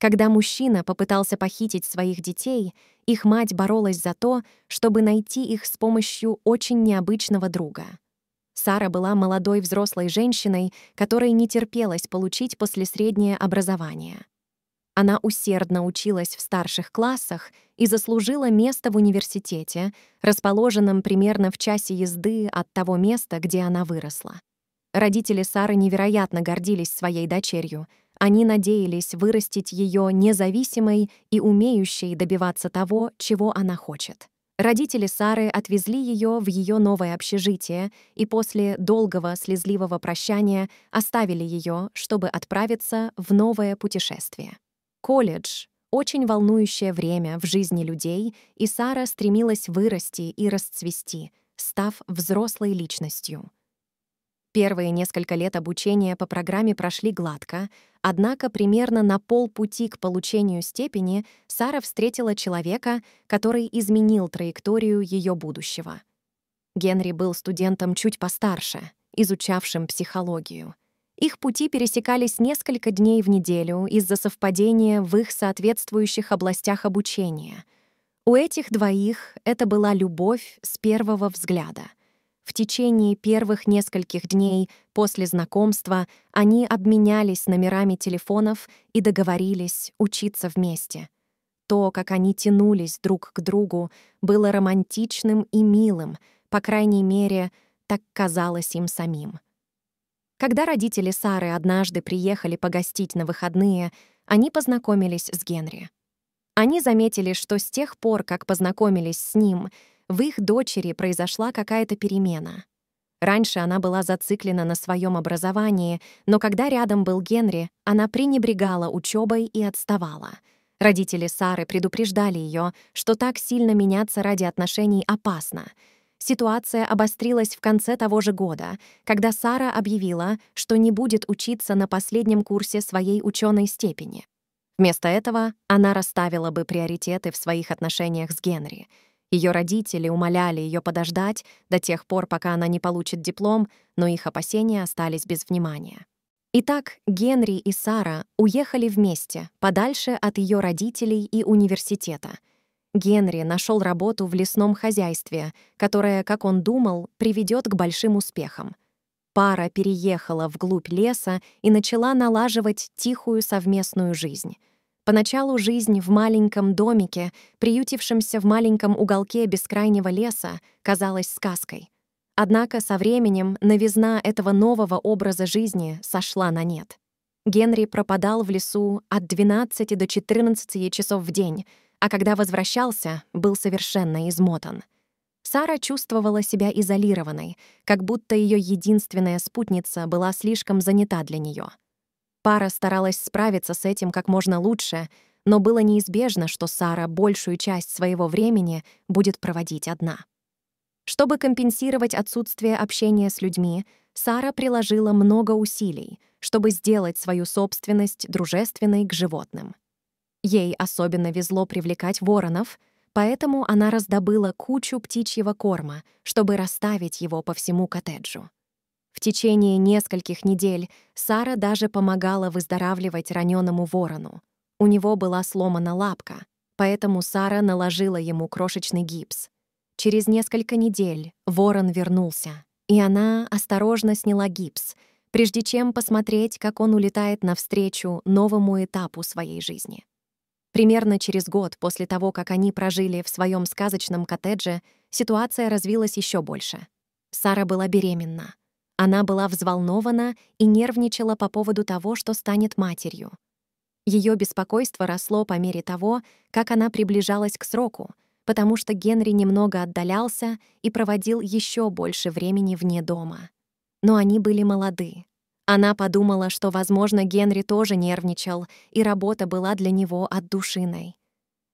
Когда мужчина попытался похитить своих детей, их мать боролась за то, чтобы найти их с помощью очень необычного друга. Сара была молодой взрослой женщиной, которой не терпелось получить послесреднее образование. Она усердно училась в старших классах и заслужила место в университете, расположенном примерно в часе езды от того места, где она выросла. Родители Сары невероятно гордились своей дочерью — они надеялись вырастить ее независимой и умеющей добиваться того, чего она хочет. Родители Сары отвезли ее в ее новое общежитие и после долгого слезливого прощания оставили ее, чтобы отправиться в новое путешествие. Колледж — очень волнующее время в жизни людей, и Сара стремилась вырасти и расцвести, став взрослой личностью — Первые несколько лет обучения по программе прошли гладко, однако примерно на полпути к получению степени Сара встретила человека, который изменил траекторию ее будущего. Генри был студентом чуть постарше, изучавшим психологию. Их пути пересекались несколько дней в неделю из-за совпадения в их соответствующих областях обучения. У этих двоих это была любовь с первого взгляда — в течение первых нескольких дней после знакомства они обменялись номерами телефонов и договорились учиться вместе. То, как они тянулись друг к другу, было романтичным и милым, по крайней мере, так казалось им самим. Когда родители Сары однажды приехали погостить на выходные, они познакомились с Генри. Они заметили, что с тех пор, как познакомились с ним — в их дочери произошла какая-то перемена. Раньше она была зациклена на своем образовании, но когда рядом был Генри, она пренебрегала учебой и отставала. Родители Сары предупреждали ее, что так сильно меняться ради отношений опасно — Ситуация обострилась в конце того же года, когда Сара объявила, что не будет учиться на последнем курсе своей ученой степени. Вместо этого она расставила бы приоритеты в своих отношениях с Генри — ее родители умоляли ее подождать до тех пор, пока она не получит диплом, но их опасения остались без внимания. Итак, Генри и Сара уехали вместе, подальше от ее родителей и университета. Генри нашел работу в лесном хозяйстве, которое, как он думал, приведет к большим успехам. Пара переехала вглубь леса и начала налаживать тихую совместную жизнь — Поначалу жизнь в маленьком домике, приютившемся в маленьком уголке бескрайнего леса, казалась сказкой. Однако со временем новизна этого нового образа жизни сошла на нет. Генри пропадал в лесу от 12 до 14 часов в день, а когда возвращался, был совершенно измотан. Сара чувствовала себя изолированной, как будто ее единственная спутница была слишком занята для нее — Пара старалась справиться с этим как можно лучше, но было неизбежно, что Сара большую часть своего времени будет проводить одна. Чтобы компенсировать отсутствие общения с людьми, Сара приложила много усилий, чтобы сделать свою собственность дружественной к животным. Ей особенно везло привлекать воронов, поэтому она раздобыла кучу птичьего корма, чтобы расставить его по всему коттеджу. В течение нескольких недель Сара даже помогала выздоравливать раненому ворону. У него была сломана лапка, поэтому Сара наложила ему крошечный гипс. Через несколько недель ворон вернулся, и она осторожно сняла гипс, прежде чем посмотреть, как он улетает навстречу новому этапу своей жизни. Примерно через год после того, как они прожили в своем сказочном коттедже, ситуация развилась еще больше. Сара была беременна. Она была взволнована и нервничала по поводу того, что станет матерью. Ее беспокойство росло по мере того, как она приближалась к сроку, потому что Генри немного отдалялся и проводил еще больше времени вне дома. Но они были молоды. Она подумала, что, возможно, Генри тоже нервничал, и работа была для него отдушиной.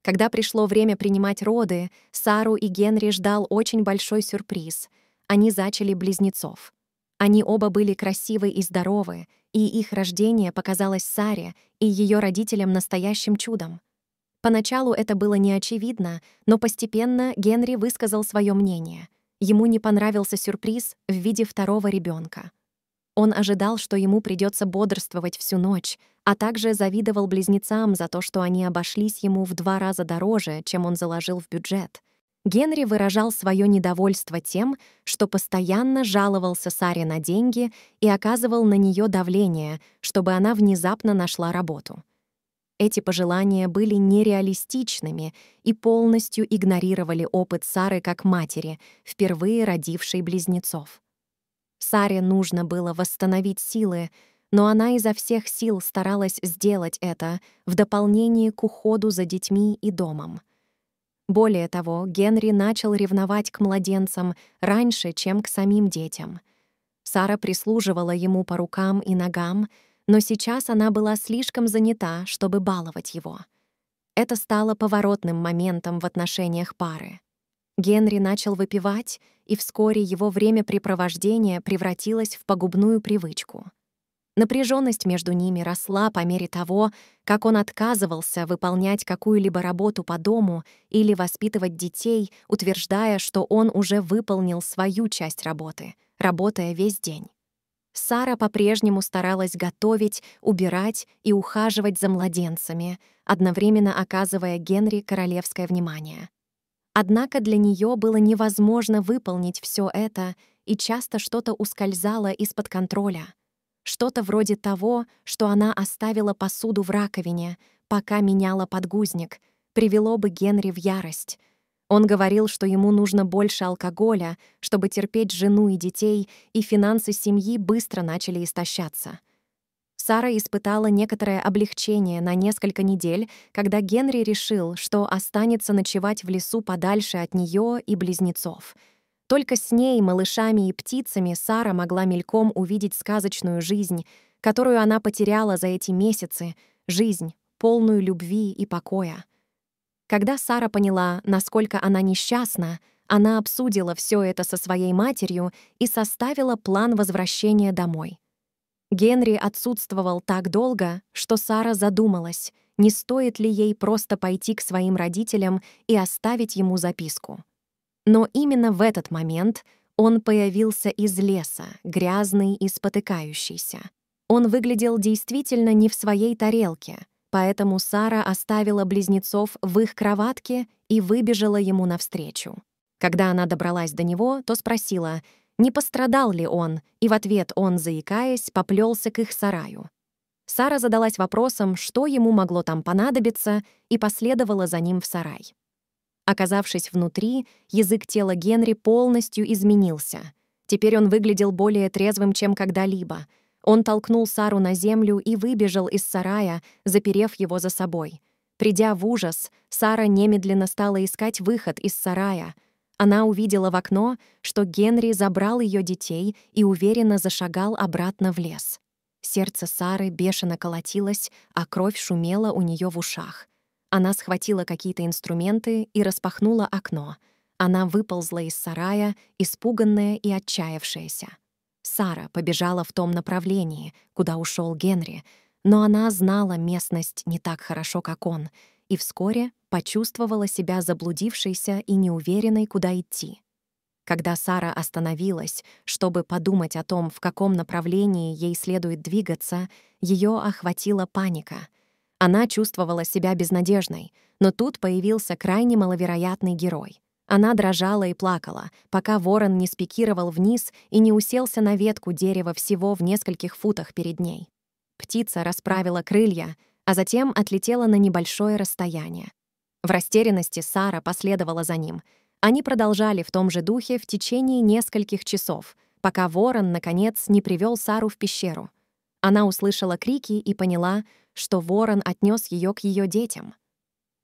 Когда пришло время принимать роды, Сару и Генри ждал очень большой сюрприз. Они зачали близнецов — они оба были красивы и здоровы, и их рождение показалось Саре и ее родителям настоящим чудом. Поначалу это было неочевидно, но постепенно Генри высказал свое мнение. Ему не понравился сюрприз в виде второго ребенка. Он ожидал, что ему придется бодрствовать всю ночь, а также завидовал близнецам за то, что они обошлись ему в два раза дороже, чем он заложил в бюджет — Генри выражал свое недовольство тем, что постоянно жаловался Саре на деньги и оказывал на нее давление, чтобы она внезапно нашла работу. Эти пожелания были нереалистичными и полностью игнорировали опыт Сары как матери, впервые родившей близнецов. Саре нужно было восстановить силы, но она изо всех сил старалась сделать это в дополнение к уходу за детьми и домом. Более того, Генри начал ревновать к младенцам раньше, чем к самим детям. Сара прислуживала ему по рукам и ногам, но сейчас она была слишком занята, чтобы баловать его. Это стало поворотным моментом в отношениях пары. Генри начал выпивать, и вскоре его времяпрепровождение превратилось в погубную привычку. Напряженность между ними росла по мере того, как он отказывался выполнять какую-либо работу по дому или воспитывать детей, утверждая, что он уже выполнил свою часть работы, работая весь день. Сара по-прежнему старалась готовить, убирать и ухаживать за младенцами, одновременно оказывая Генри королевское внимание. Однако для нее было невозможно выполнить все это, и часто что-то ускользало из-под контроля — что-то вроде того, что она оставила посуду в раковине, пока меняла подгузник, привело бы Генри в ярость. Он говорил, что ему нужно больше алкоголя, чтобы терпеть жену и детей, и финансы семьи быстро начали истощаться. Сара испытала некоторое облегчение на несколько недель, когда Генри решил, что останется ночевать в лесу подальше от нее и близнецов — только с ней, малышами и птицами Сара могла мельком увидеть сказочную жизнь, которую она потеряла за эти месяцы, жизнь, полную любви и покоя. Когда Сара поняла, насколько она несчастна, она обсудила все это со своей матерью и составила план возвращения домой. Генри отсутствовал так долго, что Сара задумалась, не стоит ли ей просто пойти к своим родителям и оставить ему записку. Но именно в этот момент он появился из леса, грязный и спотыкающийся. Он выглядел действительно не в своей тарелке, поэтому Сара оставила близнецов в их кроватке и выбежала ему навстречу. Когда она добралась до него, то спросила, не пострадал ли он, и в ответ он, заикаясь, поплелся к их сараю. Сара задалась вопросом, что ему могло там понадобиться, и последовала за ним в сарай. Оказавшись внутри, язык тела Генри полностью изменился. Теперь он выглядел более трезвым, чем когда-либо. Он толкнул Сару на землю и выбежал из сарая, заперев его за собой. Придя в ужас, Сара немедленно стала искать выход из сарая. Она увидела в окно, что Генри забрал ее детей и уверенно зашагал обратно в лес. Сердце Сары бешено колотилось, а кровь шумела у нее в ушах — она схватила какие-то инструменты и распахнула окно. Она выползла из сарая, испуганная и отчаявшаяся. Сара побежала в том направлении, куда ушел Генри, но она знала местность не так хорошо, как он, и вскоре почувствовала себя заблудившейся и неуверенной, куда идти. Когда Сара остановилась, чтобы подумать о том, в каком направлении ей следует двигаться, ее охватила паника. Она чувствовала себя безнадежной, но тут появился крайне маловероятный герой. Она дрожала и плакала, пока ворон не спикировал вниз и не уселся на ветку дерева всего в нескольких футах перед ней. Птица расправила крылья, а затем отлетела на небольшое расстояние. В растерянности Сара последовала за ним. Они продолжали в том же духе в течение нескольких часов, пока ворон, наконец, не привел Сару в пещеру. Она услышала крики и поняла, что ворон отнес ее к ее детям.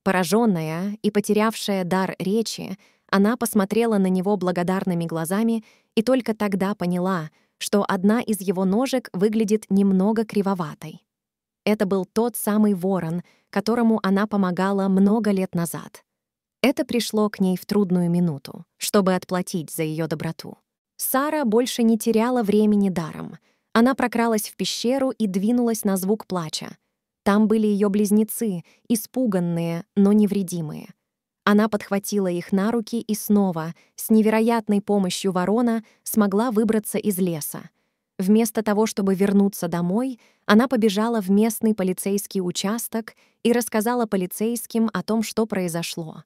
Пораженная и потерявшая дар речи, она посмотрела на него благодарными глазами и только тогда поняла, что одна из его ножек выглядит немного кривоватой. Это был тот самый ворон, которому она помогала много лет назад. Это пришло к ней в трудную минуту, чтобы отплатить за ее доброту. Сара больше не теряла времени даром. Она прокралась в пещеру и двинулась на звук плача, там были ее близнецы, испуганные, но невредимые. Она подхватила их на руки и снова, с невероятной помощью ворона, смогла выбраться из леса. Вместо того, чтобы вернуться домой, она побежала в местный полицейский участок и рассказала полицейским о том, что произошло.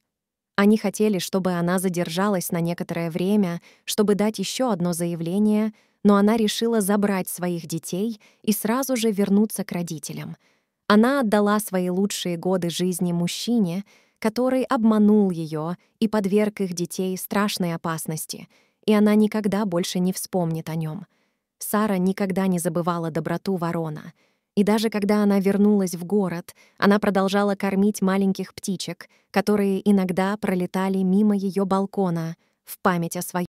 Они хотели, чтобы она задержалась на некоторое время, чтобы дать еще одно заявление, но она решила забрать своих детей и сразу же вернуться к родителям — она отдала свои лучшие годы жизни мужчине, который обманул ее и подверг их детей страшной опасности, и она никогда больше не вспомнит о нем. Сара никогда не забывала доброту ворона, и даже когда она вернулась в город, она продолжала кормить маленьких птичек, которые иногда пролетали мимо ее балкона в память о своей.